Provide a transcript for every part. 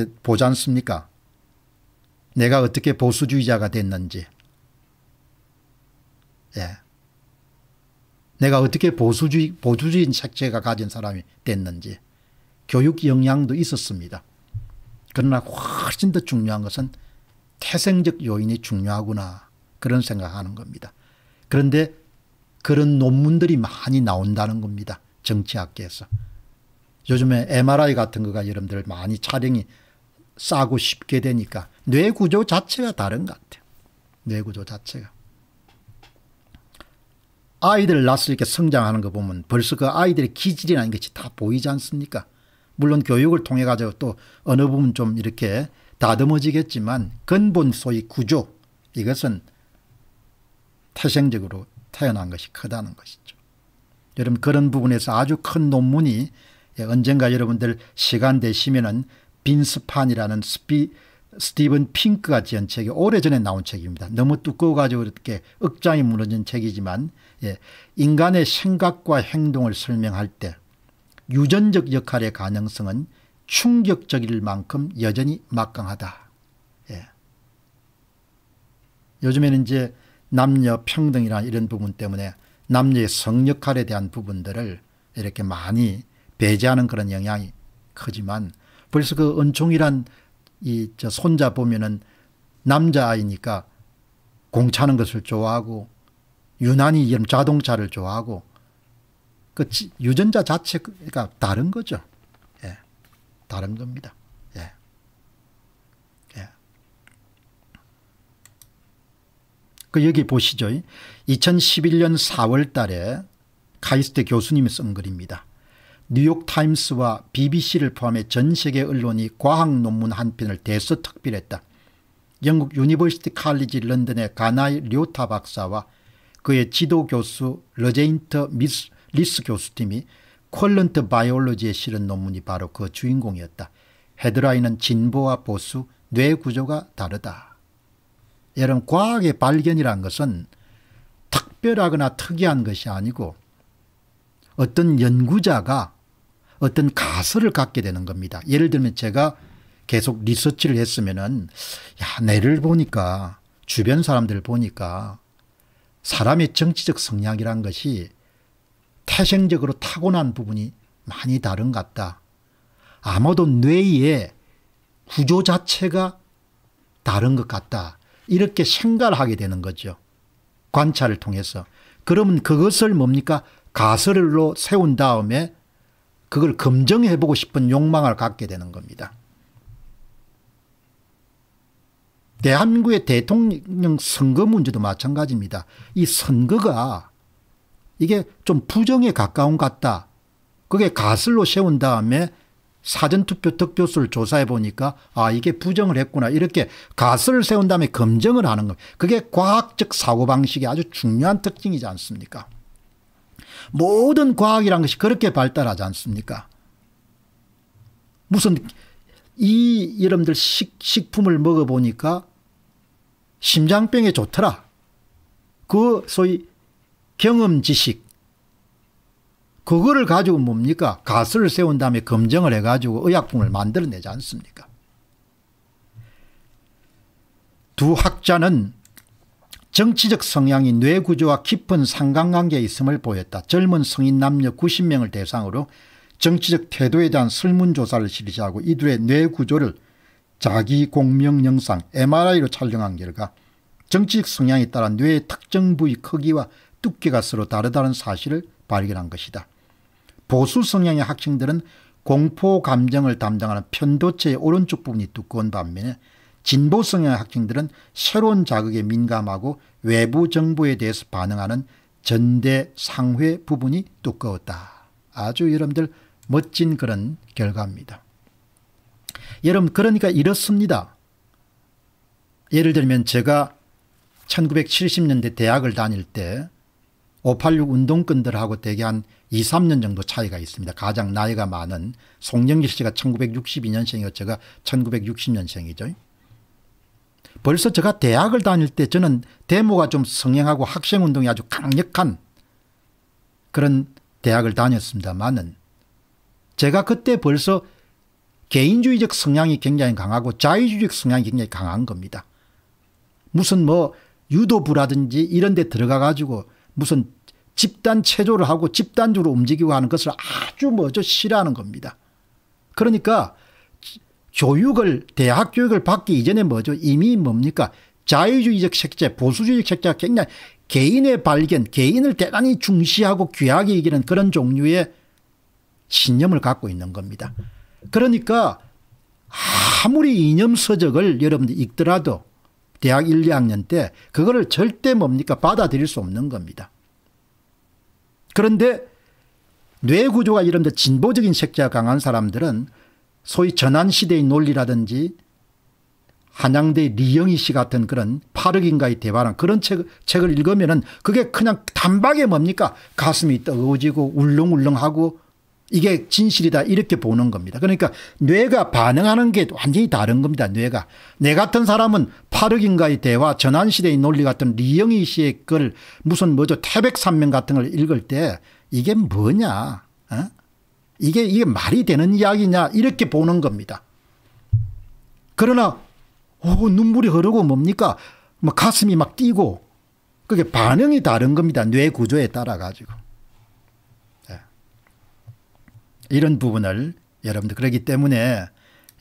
이렇게 보지 않습니까? 내가 어떻게 보수주의자가 됐는지. 예. 내가 어떻게 보수주의, 보수주의인 색채가 가진 사람이 됐는지. 교육 영향도 있었습니다. 그러나 훨씬 더 중요한 것은 태생적 요인이 중요하구나. 그런 생각하는 겁니다. 그런데 그런 논문들이 많이 나온다는 겁니다. 정치학계에서. 요즘에 MRI 같은 거가 여러분들 많이 촬영이 싸고 싶게 되니까 뇌 구조 자체가 다른 것 같아요. 뇌 구조 자체가. 아이들 낳았을 이렇게 성장하는 거 보면 벌써 그 아이들의 기질이라는 것이 다 보이지 않습니까? 물론 교육을 통해 가지고 또 어느 부분 좀 이렇게 다듬어지겠지만 근본 소위 구조 이것은 태생적으로 태어난 것이 크다는 것이죠. 여러분 그런 부분에서 아주 큰 논문이 언젠가 여러분들 시간 되시면은 빈스판이라는 스피, 스티븐 핑크가 지은 책이 오래전에 나온 책입니다. 너무 두꺼워가지고 이렇게 억장이 무너진 책이지만 예, 인간의 생각과 행동을 설명할 때 유전적 역할의 가능성은 충격적일 만큼 여전히 막강하다. 예. 요즘에는 이제 남녀 평등이라 이런 부분 때문에 남녀의 성 역할에 대한 부분들을 이렇게 많이 배제하는 그런 영향이 크지만 벌써 그 은총이란 이 저 손자 보면은 남자아이니까 공차는 것을 좋아하고 유난히 이런 자동차를 좋아하고 그 유전자 자체가 다른 거죠. 예. 다른 겁니다. 예. 예. 그 여기 보시죠. 2011년 4월 달에 카이스트 교수님이 쓴 글입니다. 뉴욕타임스와 BBC를 포함해 전 세계 언론이 과학 논문 한 편을 대서특필했다. 영국 유니버시티 칼리지 런던의 가나이 료타 박사와 그의 지도 교수 러제인트 미스, 리스 교수팀이 콜런트 바이올로지에 실은 논문이 바로 그 주인공이었다. 헤드라인은 진보와 보수, 뇌 구조가 다르다. 여러분 과학의 발견이란 것은 특별하거나 특이한 것이 아니고 어떤 연구자가 어떤 가설을 갖게 되는 겁니다. 예를 들면 제가 계속 리서치를 했으면은 야, 내를 보니까 주변 사람들을 보니까 사람의 정치적 성향이란 것이 태생적으로 타고난 부분이 많이 다른 것 같다. 아마도 뇌의 구조 자체가 다른 것 같다. 이렇게 생각을 하게 되는 거죠. 관찰을 통해서. 그러면 그것을 뭡니까? 가설로 세운 다음에 그걸 검증해 보고 싶은 욕망을 갖게 되는 겁니다. 대한민국의 대통령 선거 문제도 마찬가지입니다. 이 선거가 이게 좀 부정에 가까운 같다. 그게 가슬로 세운 다음에 사전투표 득표수를 조사해 보니까 아 이게 부정을 했구나 이렇게 가설을 세운 다음에 검증을 하는 겁니다. 그게 과학적 사고방식의 아주 중요한 특징이지 않습니까 모든 과학이란 것이 그렇게 발달하지 않습니까? 무슨 이 여러분들 식, 식품을 먹어보니까 심장병에 좋더라. 그 소위 경험 지식. 그거를 가지고 뭡니까? 가설을 세운 다음에 검증을 해가지고 의약품을 만들어내지 않습니까? 두 학자는 정치적 성향이 뇌구조와 깊은 상관관계에 있음을 보였다. 젊은 성인 남녀 90명을 대상으로 정치적 태도에 대한 설문조사를 실시하고 이들의 뇌구조를 자기 공명 영상 MRI로 촬영한 결과 정치적 성향에 따라 뇌의 특정 부위 크기와 두께가 서로 다르다는 사실을 발견한 것이다. 보수 성향의 학생들은 공포 감정을 담당하는 편도체의 오른쪽 부분이 두꺼운 반면에 진보성의 학생들은 새로운 자극에 민감하고 외부 정보에 대해서 반응하는 전대 상회 부분이 두꺼웠다. 아주 여러분들 멋진 그런 결과입니다. 여러분 그러니까 이렇습니다. 예를 들면 제가 1970년대 대학을 다닐 때 586 운동권들하고 대개 한 2, 3년 정도 차이가 있습니다. 가장 나이가 많은 송영길 씨가 1962년생이고 제가 1960년생이죠. 벌써 제가 대학을 다닐 때 저는 데모가 좀 성행하고 학생운동이 아주 강력한 그런 대학을 다녔습니다만은 제가 그때 벌써 개인주의적 성향이 굉장히 강하고 자유주의적 성향이 굉장히 강한 겁니다. 무슨 뭐 유도부라든지 이런 데 들어가 가지고 무슨 집단 체조를 하고 집단적으로 움직이고 하는 것을 아주 뭐저 싫어하는 겁니다. 그러니까 교육을 대학 교육을 받기 이전에 뭐죠? 이미 뭡니까? 자유주의적 색채, 보수주의적 색채가 굉장히 개인의 발견, 개인을 대단히 중시하고 귀하게 이기는 그런 종류의 신념을 갖고 있는 겁니다. 그러니까 아무리 이념 서적을 여러분들 읽더라도 대학 1, 2학년 때 그거를 절대 뭡니까 받아들일 수 없는 겁니다. 그런데 뇌구조가 이런 데 진보적인 색자가 강한 사람들은 소위 전환시대의 논리라든지 한양대 리영희 씨 같은 그런 파르인가의 대화랑 그런 책, 책을 읽으면 은 그게 그냥 단박에 뭡니까 가슴이 뜨거워지고 울렁울렁하고 이게 진실이다 이렇게 보는 겁니다. 그러니까 뇌가 반응하는 게 완전히 다른 겁니다. 뇌가. 내 같은 사람은 파르인가의 대화 전환시대의 논리 같은 리영희 씨의 글 무슨 뭐죠 태백산명 같은 걸 읽을 때 이게 뭐냐 어? 이게, 이게 말이 되는 이야기냐 이렇게 보는 겁니다. 그러나 오, 어, 눈물이 흐르고 뭡니까? 뭐 가슴이 막 뛰고 그게 반응이 다른 겁니다. 뇌 구조에 따라 가지고. 네. 예. 이런 부분을 여러분들 그러기 때문에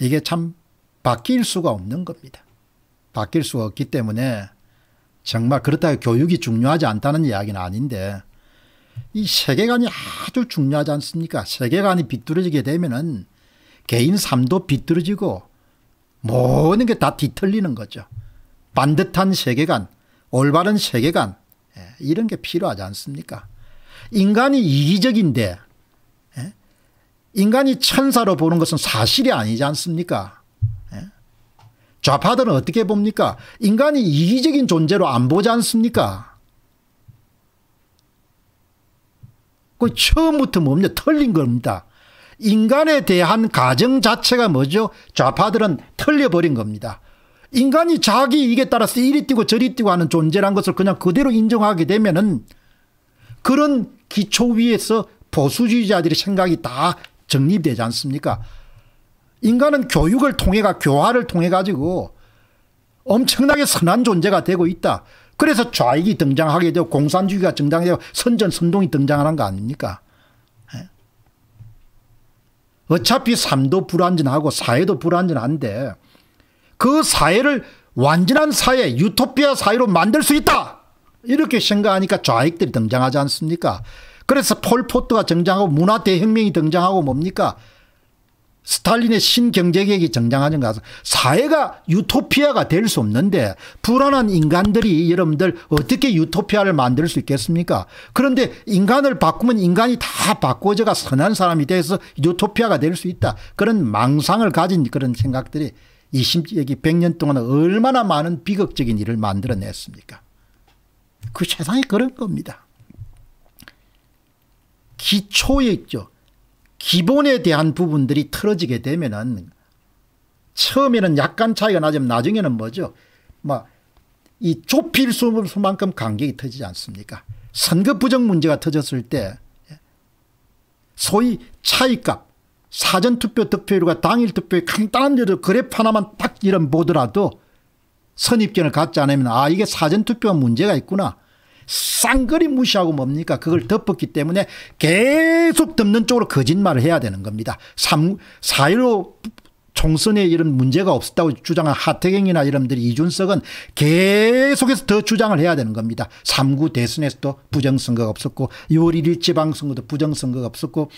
이게 참 바뀔 수가 없는 겁니다. 바뀔 수가 없기 때문에 정말 그렇다고 교육이 중요하지 않다는 이야기는 아닌데 이 세계관이 아주 중요하지 않습니까? 세계관이 비뚤어지게 되면은 개인 삶도 비뚤어지고 모든 게 다 뒤틀리는 거죠. 반듯한 세계관, 올바른 세계관 예, 이런 게 필요하지 않습니까? 인간이 이기적인데 예, 인간이 천사로 보는 것은 사실이 아니지 않습니까? 예, 좌파들은 어떻게 봅니까? 인간이 이기적인 존재로 안 보지 않습니까? 그 처음부터 뭡니까? 틀린 겁니다. 인간에 대한 가정 자체가 뭐죠? 좌파들은 틀려버린 겁니다. 인간이 자기 이게 따라서 이리 뛰고 저리 뛰고 하는 존재란 것을 그냥 그대로 인정하게 되면은 그런 기초 위에서 보수주의자들의 생각이 다 정립되지 않습니까? 인간은 교육을 통해가 교화를 통해 가지고 엄청나게 선한 존재가 되고 있다. 그래서 좌익이 등장하게 되고 공산주의가 등장되고 선전선동이 등장하는 거 아닙니까? 예? 어차피 삶도 불완전하고 사회도 불완전한데 그 사회를 완전한 사회 유토피아 사회로 만들 수 있다 이렇게 생각하니까 좌익들이 등장하지 않습니까 그래서 폴포트가 등장하고 문화대혁명이 등장하고 뭡니까 스탈린의 신경제계획이 정장하는 가서 사회가 유토피아가 될 수 없는데 불안한 인간들이 여러분들 어떻게 유토피아를 만들 수 있겠습니까? 그런데 인간을 바꾸면 인간이 다 바꿔져가 선한 사람이 돼서 유토피아가 될 수 있다. 그런 망상을 가진 그런 생각들이 20, 100년 동안 얼마나 많은 비극적인 일을 만들어냈습니까? 그 세상이 그런 겁니다. 기초에 있죠. 기본에 대한 부분들이 틀어지게 되면은 처음에는 약간 차이가 나지만 나중에는 뭐죠? 막이 뭐 좁힐 수만큼 간격이 터지지 않습니까? 선거 부정 문제가 터졌을 때 소위 차이값 사전투표 득표율과 당일 득표율 간단한 데도 그래프 하나만 딱 이런 보더라도 선입견을 갖지 않으면 아 이게 사전투표가 문제가 있구나 쌍거리 무시하고 뭡니까? 그걸 덮었기 때문에 계속 덮는 쪽으로 거짓말을 해야 되는 겁니다. 3, 4.15 총선에 이런 문제가 없었다고 주장한 하태경이나 이런들이 이준석은 계속해서 더 주장을 해야 되는 겁니다. 3구 대선에서도 부정선거가 없었고 6월 1일 지방선거도 부정선거가 없었고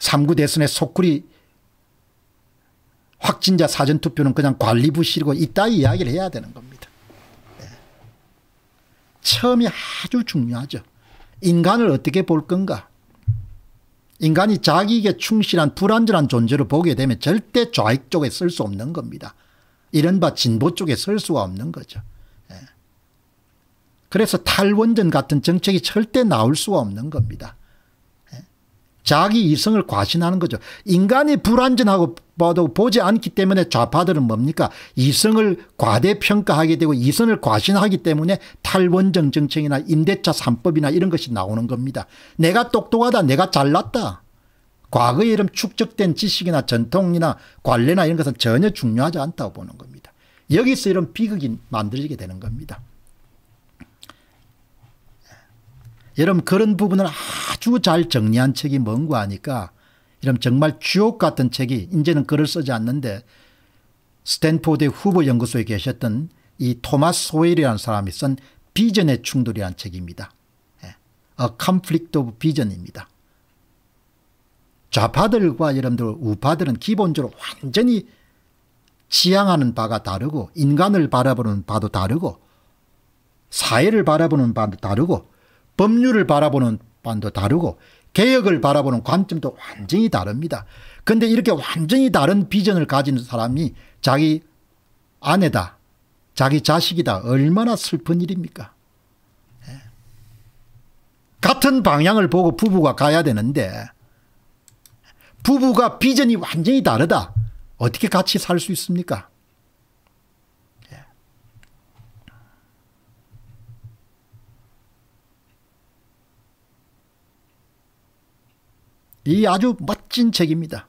3구 대선에 소쿠리 확진자 사전투표는 그냥 관리부실이고 이따 이야기를 해야 되는 겁니다. 처음이 아주 중요하죠. 인간을 어떻게 볼 건가? 인간이 자기에게 충실한 불완전한 존재로 보게 되면 절대 좌익 쪽에 쓸 수 없는 겁니다. 이른바 진보 쪽에 설 수가 없는 거죠. 예. 그래서 탈원전 같은 정책이 절대 나올 수가 없는 겁니다. 자기 이성을 과신하는 거죠. 인간이 불완전하고 봐도 보지 않기 때문에 좌파들은 뭡니까? 이성을 과대평가하게 되고 이성을 과신하기 때문에 탈원정 정책이나 임대차 삼법이나 이런 것이 나오는 겁니다. 내가 똑똑하다. 내가 잘났다. 과거에 이런 축적된 지식이나 전통이나 관례나 이런 것은 전혀 중요하지 않다고 보는 겁니다. 여기서 이런 비극이 만들어지게 되는 겁니다. 여러분 그런 부분을 아주 잘 정리한 책이 뭔가 하니까 여러분 정말 주옥 같은 책이 이제는 글을 쓰지 않는데 스탠포드 후보 연구소에 계셨던 이 토마스 소웰이라는 사람이 쓴 비전의 충돌이라는 책입니다. 예. A Conflict 입니다 좌파들과 여러분들 우파들은 기본적으로 완전히 지향하는 바가 다르고 인간을 바라보는 바도 다르고 사회를 바라보는 바도 다르고 법률을 바라보는 반도 다르고 개혁을 바라보는 관점도 완전히 다릅니다. 근데 이렇게 완전히 다른 비전을 가진 사람이 자기 아내다, 자기 자식이다 얼마나 슬픈 일입니까? 예. 같은 방향을 보고 부부가 가야 되는데 부부가 비전이 완전히 다르다. 어떻게 같이 살 수 있습니까? 이 아주 멋진 책입니다.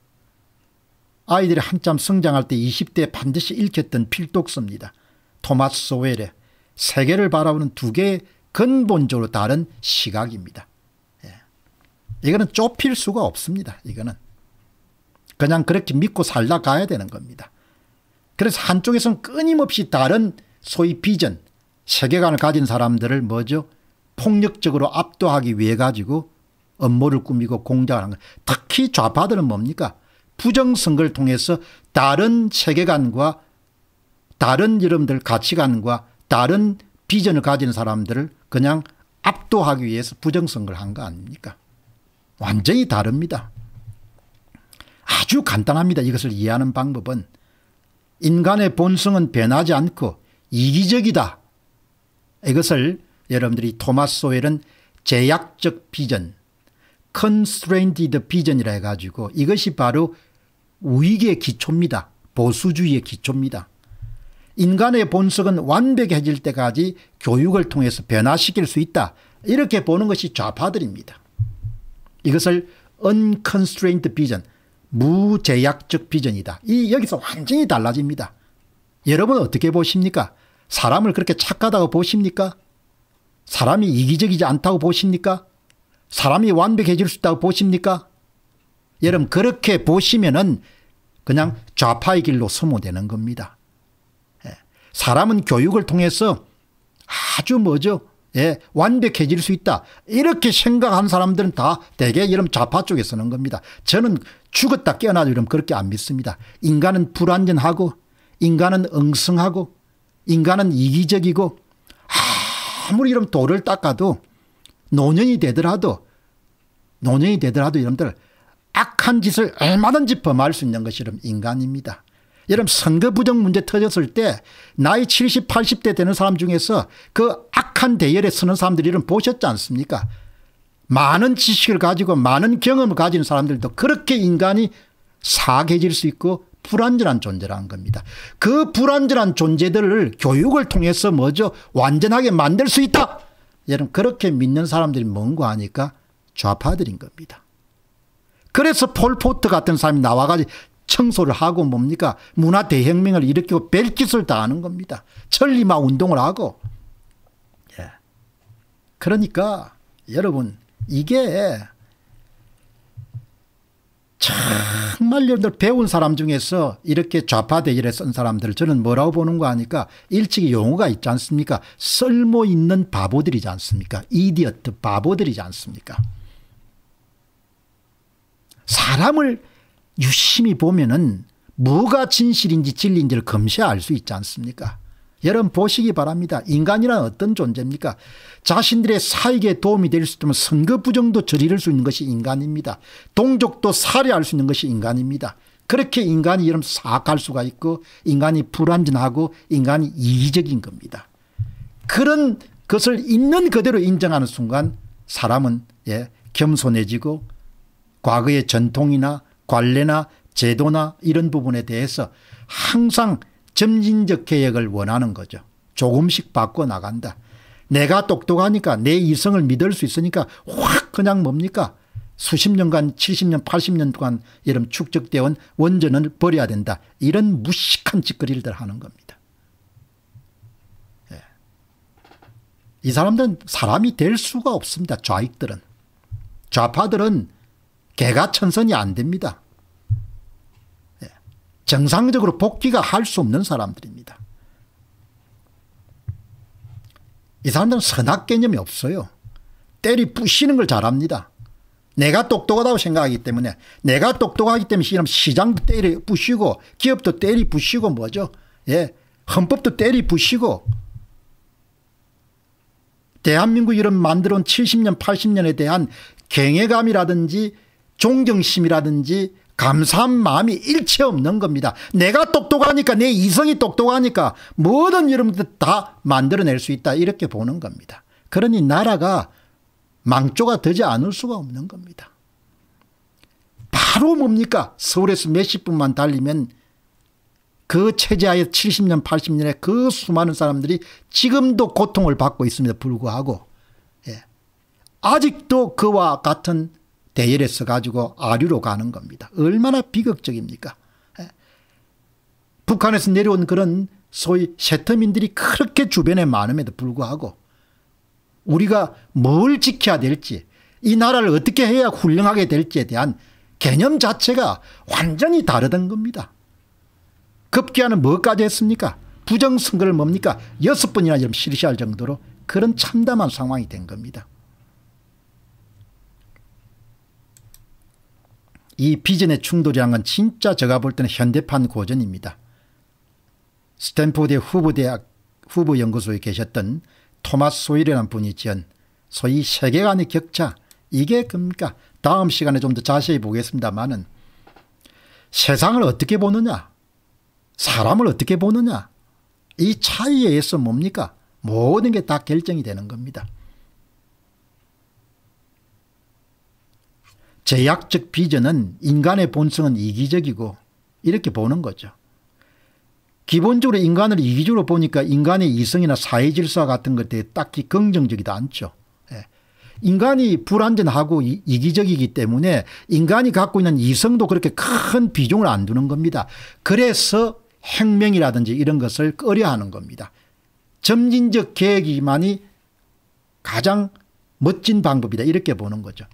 아이들이 한참 성장할 때 20대에 반드시 읽혔던 필독서입니다. 토마스 소웰의 세계를 바라보는 두 개의 근본적으로 다른 시각입니다. 예. 이거는 좁힐 수가 없습니다. 이거는. 그냥 그렇게 믿고 살다 가야 되는 겁니다. 그래서 한쪽에서는 끊임없이 다른 소위 비전, 세계관을 가진 사람들을 뭐죠? 폭력적으로 압도하기 위해 가지고 업무를 꾸미고 공작 하는 것. 특히 좌파들은 뭡니까? 부정선거를 통해서 다른 세계관과 다른 여러분들 가치관과 다른 비전을 가진 사람들을 그냥 압도하기 위해서 부정선거를 한 거 아닙니까? 완전히 다릅니다. 아주 간단합니다. 이것을 이해하는 방법은 인간의 본성은 변하지 않고 이기적이다. 이것을 여러분들이 토마스 소엘은 제약적 비전 constrained vision이라 해가지고 이것이 바로 우익의 기초입니다. 보수주의의 기초입니다. 인간의 본성은 완벽해질 때까지 교육을 통해서 변화시킬 수 있다. 이렇게 보는 것이 좌파들입니다. 이것을 unconstrained vision, 무제약적 비전이다. 이 여기서 완전히 달라집니다. 여러분 어떻게 보십니까? 사람을 그렇게 착하다고 보십니까? 사람이 이기적이지 않다고 보십니까? 사람이 완벽해질 수 있다고 보십니까? 여러분 그렇게 보시면은 그냥 좌파의 길로 소모되는 겁니다. 예. 사람은 교육을 통해서 아주 뭐죠? 예, 완벽해질 수 있다. 이렇게 생각한 사람들은 다 대개 이런 좌파 쪽에 서는 겁니다. 저는 죽었다 깨어나도 이러 그렇게 안 믿습니다. 인간은 불완전하고 인간은 엉성하고 인간은 이기적이고 아무리 이런 돌을 닦아도 노년이 되더라도 노년이 되더라도 여러분들 악한 짓을 얼마든지 범할 수 있는 것이 여러분 인간입니다. 여러분 선거 부정 문제 터졌을 때 나이 70, 80대 되는 사람 중에서 그 악한 대열에 서는 사람들이 여러분 보셨지 않습니까? 많은 지식을 가지고 많은 경험을 가진 사람들도 그렇게 인간이 사악질수 있고 불완전한 존재라는 겁니다. 그 불완전한 존재들을 교육을 통해서 뭐죠? 완전하게 만들 수 있다. 여러분 그렇게 믿는 사람들이 뭔고 하니까 좌파들인 겁니다. 그래서 폴포트 같은 사람이 나와가지고 청소를 하고 뭡니까 문화 대혁명을 일으키고 벨짓을 다하는 겁니다. 천리마 운동을 하고 예. 그러니까 여러분 이게 정말 여러분들 배운 사람 중에서 이렇게 좌파대결에 쓴 사람들 을 저는 뭐라고 보는 거 아니까 일찍 용어가 있지 않습니까 쓸모 있는 바보들이지 않습니까 이디어트 바보들이지 않습니까 사람을 유심히 보면은 뭐가 진실인지 진리인지를 검시해 수 있지 않습니까 여러분 보시기 바랍니다. 인간이란 어떤 존재입니까? 자신들의 사익에 도움이 될 수 있다면 선거 부정도 저지를 수 있는 것이 인간입니다. 동족도 살해할 수 있는 것이 인간입니다. 그렇게 인간이 이런 사악할 수가 있고 인간이 불완전하고 인간이 이기적인 겁니다. 그런 것을 있는 그대로 인정하는 순간 사람은 예, 겸손해지고 과거의 전통이나 관례나 제도나 이런 부분에 대해서 항상 점진적 개혁을 원하는 거죠. 조금씩 바꿔 나간다. 내가 똑똑하니까 내 이성을 믿을 수 있으니까 확 그냥 뭡니까 수십 년간 70년 80년 동안 이런 축적되어 온 원전을 버려야 된다. 이런 무식한 짓거리를 하는 겁니다. 예. 이 사람들은 사람이 될 수가 없습니다. 좌익들은. 좌파들은 개가 천선이 안 됩니다. 정상적으로 복귀가 할 수 없는 사람들입니다. 이 사람들은 선악 개념이 없어요. 때리 부시는 걸 잘합니다. 내가 똑똑하다고 생각하기 때문에 내가 똑똑하기 때문에 시장도 때리 부시고 기업도 때리 부시고 뭐죠? 예. 헌법도 때리 부시고 대한민국 이런 만들어온 70년 80년에 대한 경외감이라든지 존경심이라든지 감사한 마음이 일체 없는 겁니다. 내가 똑똑하니까 내 이성이 똑똑하니까 뭐든 여러분들 다 만들어낼 수 있다 이렇게 보는 겁니다. 그러니 나라가 망조가 되지 않을 수가 없는 겁니다. 바로 뭡니까? 서울에서 몇 십 분만 달리면 그 체제하에 70년 80년에 그 수많은 사람들이 지금도 고통을 받고 있습니다 불구하고 예. 아직도 그와 같은 대열에 서가지고 아류로 가는 겁니다. 얼마나 비극적입니까? 예. 북한에서 내려온 그런 소위 세터민들이 그렇게 주변에 많음에도 불구하고 우리가 뭘 지켜야 될지 이 나라를 어떻게 해야 훌륭하게 될지에 대한 개념 자체가 완전히 다르던 겁니다. 급기야는 뭐까지 했습니까? 부정선거를 뭡니까? 여섯 번이나 지금 실시할 정도로 그런 참담한 상황이 된 겁니다. 이 비전의 충돌이란 진짜 제가 볼 때는 현대판 고전입니다. 스탠포드의 후보대학 후보연구소에 계셨던 토마스 소일이라는 분이 지은 소위 세계관의 격차 이게 뭡니까 다음 시간에 좀 더 자세히 보겠습니다만은 세상을 어떻게 보느냐 사람을 어떻게 보느냐 이 차이에 의해서 뭡니까 모든 게 다 결정이 되는 겁니다. 제약적 비전은 인간의 본성은 이기적이고 이렇게 보는 거죠. 기본적으로 인간을 이기적으로 보니까 인간의 이성이나 사회 질서 같은 것에 딱히 긍정적이다 않죠. 예. 인간이 불완전하고 이기적이기 때문에 인간이 갖고 있는 이성도 그렇게 큰 비중을 안 두는 겁니다. 그래서 혁명이라든지 이런 것을 꺼려하는 겁니다. 점진적 계획이만이 가장 멋진 방법이다 이렇게 보는 거죠.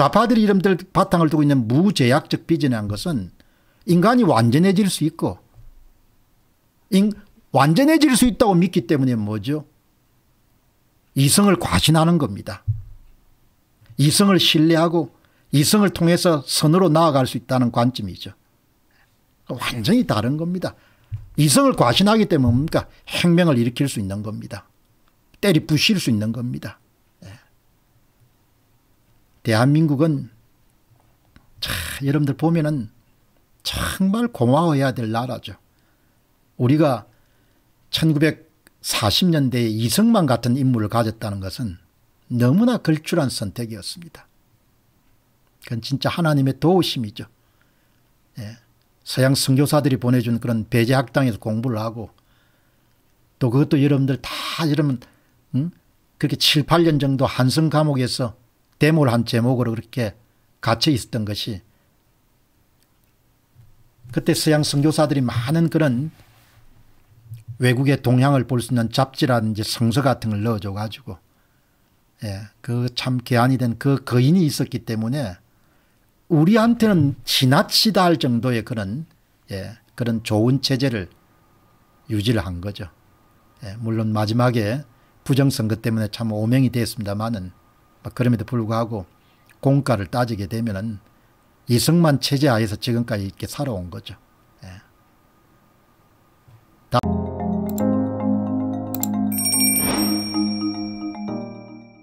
좌파들 이름들 바탕을 두고 있는 무제약적 비전이란 것은 인간이 완전해질 수 있고 인, 완전해질 수 있다고 믿기 때문에 뭐죠? 이성을 과신하는 겁니다. 이성을 신뢰하고 이성을 통해서 선으로 나아갈 수 있다는 관점이죠. 완전히 다른 겁니다. 이성을 과신하기 때문에 뭡니까? 혁명을 일으킬 수 있는 겁니다. 때리 부실 수 있는 겁니다. 대한민국은 자, 여러분들 보면은 정말 고마워해야 될 나라죠. 우리가 1940년대에 이승만 같은 인물을 가졌다는 것은 너무나 걸출한 선택이었습니다. 그건 진짜 하나님의 도우심이죠. 예. 서양 성교사들이 보내준 그런 배제학당에서 공부를 하고 또 그것도 여러분들 다 여러분 응? 그렇게 7, 8년 정도 한성 감옥에서 데모를 한 제목으로 그렇게 갇혀 있었던 것이 그때 서양 선교사들이 많은 그런 외국의 동향을 볼 수 있는 잡지라든지 성서 같은 걸 넣어줘 가지고 예, 그 참 개안이 된 그 거인이 있었기 때문에 우리한테는 지나치다 할 정도의 그런 예, 그런 좋은 체제를 유지를 한 거죠. 예, 물론 마지막에 부정선거 때문에 참 오명이 되었습니다만은 그럼에도 불구하고 공가를 따지게 되면은 이승만 체제 하에서 지금까지 이렇게 살아온 거죠. 예.